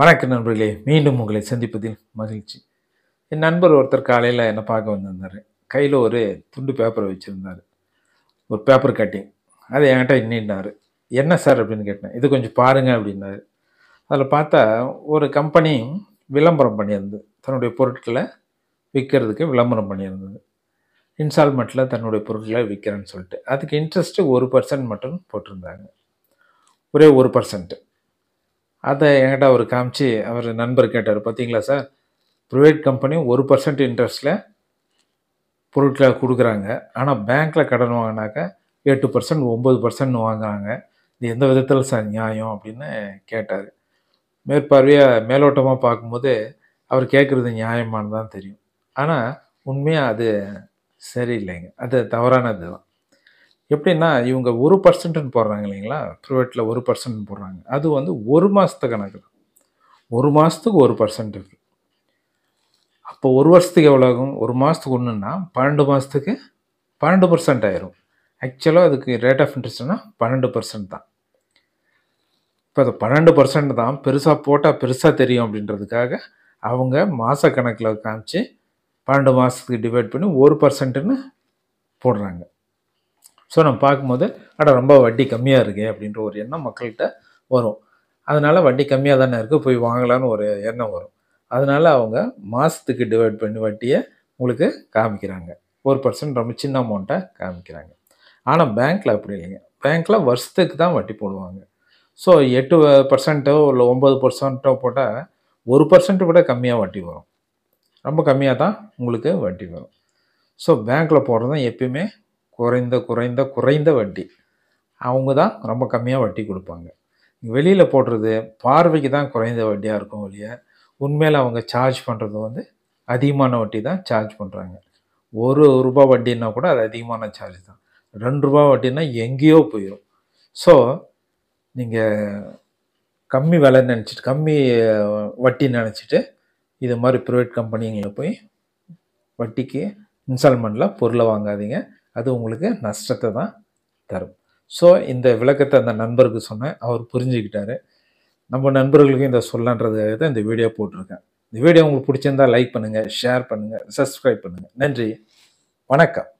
வணக்கம் நண்பர்களே மீண்டும் உங்களை சந்திப்பதில் மகிழ்ச்சி என் நண்பர் ஒருத்தர் காலையில் என்னை பார்க்க வந்திருந்தார் கையில் ஒரு துண்டு பேப்பரை வச்சுருந்தார் ஒரு பேப்பர் கட்டிங் அது என்கிட்ட இன்னின்னார் என்ன சார் அப்படின்னு கேட்டேன் இது கொஞ்சம் பாருங்கள் அப்படின்னாரு அதில் பார்த்தா ஒரு கம்பெனி விளம்பரம் பண்ணியிருந்தது தன்னுடைய பொருட்களை விற்கிறதுக்கு விளம்பரம் பண்ணியிருந்தது இன்ஸ்டால்மெண்ட்டில் தன்னுடைய பொருட்களை விற்கிறேன்னு சொல்லிட்டு அதுக்கு இன்ட்ரெஸ்ட்டு ஒரு பர்சன்ட் மட்டும் போட்டிருந்தாங்க ஒரே ஒரு பர்சன்ட்டு அதை என்கிட்ட அவர் காமிச்சு அவர் நண்பர் கேட்டார் பார்த்தீங்களா சார் ப்ரைவேட் கம்பெனி ஒரு பர்சன்ட் இன்ட்ரெஸ்ட்டில் பொருட்களை கொடுக்குறாங்க ஆனால் பேங்க்கில் கடன் வாங்கினாக்க எட்டு பர்சன்ட் ஒம்பது பர்சன்ட் வாங்குறாங்க இது எந்த விதத்தில் சார் நியாயம் அப்படின்னு கேட்டார் மேற்பார்வையாக மேலோட்டமாக பார்க்கும்போது அவர் கேட்குறது நியாயமானதான் தெரியும் ஆனால் உண்மையாக அது சரியில்லைங்க அது தவறானது தான் எப்படின்னா இவங்க ஒரு பர்சன்ட்னு போடுறாங்க இல்லைங்களா ப்ரைவேட்டில் ஒரு பர்சன்ட் போடுறாங்க அது வந்து ஒரு மாதத்து கணக்கு ஒரு மாதத்துக்கு ஒரு பர்சன்ட் இருக்குது அப்போ ஒரு வருஷத்துக்கு எவ்வளோ ஆகும் ஒரு மாதத்துக்கு ஒன்றுன்னா பன்னெண்டு மாதத்துக்கு பன்னெண்டு பர்சன்ட் ஆயிரும் ஆக்சுவலாக அதுக்கு ரேட் ஆஃப் இன்ட்ரெஸ்ட்னா பன்னெண்டு பர்சன்ட் தான் இப்போ அது பன்னெண்டு பர்சன்ட் தான் பெருசாக போட்டால் பெருசாக தெரியும் அப்படின்றதுக்காக அவங்க மாத கணக்கில் காமிச்சு பன்னெண்டு மாதத்துக்கு டிவைட் பண்ணி ஒரு பர்சன்ட்டுன்னு போடுறாங்க ஸோ நம்ம பார்க்கும்போது அட ரொம்ப வட்டி கம்மியாக இருக்கே அப்படின்ற ஒரு எண்ணம் மக்கள்கிட்ட வரும் அதனால் வட்டி கம்மியாக தானே இருக்குது போய் வாங்கலான்னு ஒரு எண்ணம் வரும் அதனால் அவங்க மாதத்துக்கு டிவைட் பண்ணி வட்டியை உங்களுக்கு காமிக்கிறாங்க ஒரு பர்சன்ட் ரொம்ப சின்ன அமௌண்ட்டை காமிக்கிறாங்க ஆனால் பேங்க்கில் அப்படி இல்லைங்க பேங்க்கில் வருஷத்துக்கு தான் வட்டி போடுவாங்க ஸோ எட்டு பர்சன்ட்டோ இல்லை ஒம்பது பர்சன்ட்டோ போட்டால் ஒரு பர்சன்ட் கூட கம்மியாக வட்டி வரும் ரொம்ப கம்மியாக தான் உங்களுக்கு வட்டி வரும் ஸோ பேங்க்கில் போடுறது தான் எப்பயுமே குறைந்த குறைந்த குறைந்த வட்டி அவங்க தான் ரொம்ப கம்மியாக வட்டி கொடுப்பாங்க வெளியில் போடுறது பார்வைக்கு தான் குறைந்த வட்டியாக இருக்கும் இல்லையா உண்மையில் அவங்க சார்ஜ் பண்ணுறது வந்து அதிகமான வட்டி தான் சார்ஜ் பண்ணுறாங்க ஒரு ரூபா வட்டின்னா கூட அது அதிகமான சார்ஜ் தான் ரெண்டு ரூபா வட்டின்னா எங்கேயோ போயிடும் ஸோ நீங்கள் கம்மி விலை நினச்சிட்டு கம்மி வட்டி நினச்சிட்டு இது மாதிரி ப்ரைவேட் கம்பெனிங்களை போய் வட்டிக்கு இன்ஸ்டால்மெண்ட்டில் பொருளை வாங்காதீங்க அது உங்களுக்கு நஷ்டத்தை தான் தரும் ஸோ இந்த விளக்கத்தை அந்த நண்பருக்கு சொன்னேன் அவர் புரிஞ்சுக்கிட்டாரு நம்ம நண்பர்களுக்கும் இதை சொல்லன்றதுக்காக தான் இந்த வீடியோ போட்டிருக்கேன் இந்த வீடியோ உங்களுக்கு பிடிச்சிருந்தால் லைக் பண்ணுங்கள் ஷேர் பண்ணுங்கள் சப்ஸ்கிரைப் பண்ணுங்கள் நன்றி வணக்கம்